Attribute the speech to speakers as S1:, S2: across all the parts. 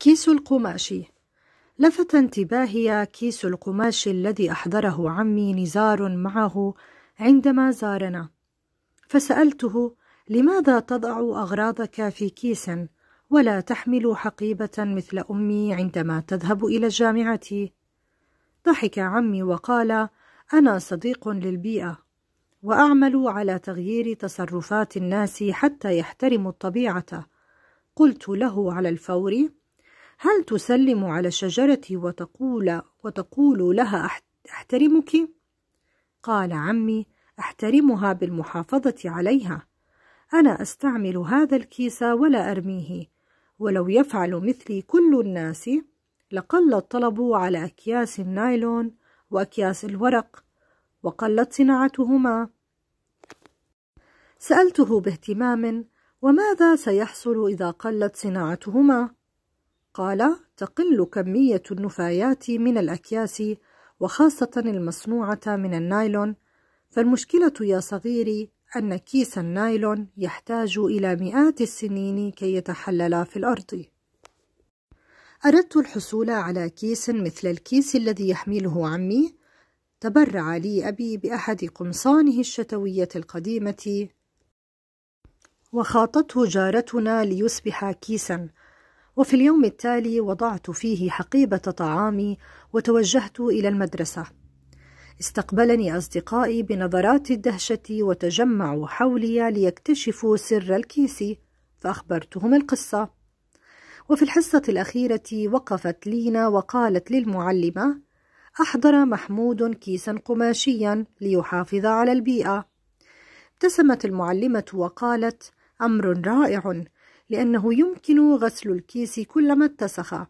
S1: كيس القماش لفت انتباهي كيس القماش الذي أحضره عمي نزار معه عندما زارنا فسألته لماذا تضع أغراضك في كيس ولا تحمل حقيبة مثل أمي عندما تذهب إلى الجامعة؟ ضحك عمي وقال أنا صديق للبيئة وأعمل على تغيير تصرفات الناس حتى يحترموا الطبيعة قلت له على الفور هل تسلم على الشجرة وتقول وتقول لها أحترمك؟ قال عمي: أحترمها بالمحافظة عليها. أنا أستعمل هذا الكيس ولا أرميه، ولو يفعل مثلي كل الناس لقل الطلب على أكياس النايلون وأكياس الورق، وقلت صناعتهما. سألته باهتمام: وماذا سيحصل إذا قلت صناعتهما؟ قال تقل كمية النفايات من الأكياس وخاصة المصنوعة من النايلون فالمشكلة يا صغيري أن كيس النايلون يحتاج إلى مئات السنين كي يتحلل في الأرض أردت الحصول على كيس مثل الكيس الذي يحمله عمي تبرع لي أبي بأحد قمصانه الشتوية القديمة وخاطته جارتنا ليصبح كيسا وفي اليوم التالي وضعت فيه حقيبة طعامي وتوجهت إلى المدرسة استقبلني أصدقائي بنظرات الدهشة وتجمعوا حولي ليكتشفوا سر الكيس فأخبرتهم القصة وفي الحصة الأخيرة وقفت لينا وقالت للمعلمة أحضر محمود كيسا قماشيا ليحافظ على البيئة ابتسمت المعلمة وقالت أمر رائع لأنه يمكن غسل الكيس كلما اتسخ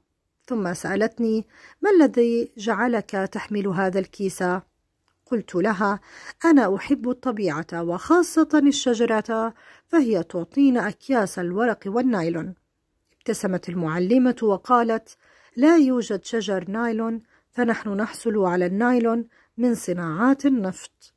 S1: ثم سألتني ما الذي جعلك تحمل هذا الكيس؟ قلت لها أنا أحب الطبيعة وخاصة الشجرة فهي تعطينا أكياس الورق والنايلون ابتسمت المعلمة وقالت لا يوجد شجر نايلون فنحن نحصل على النايلون من صناعات النفط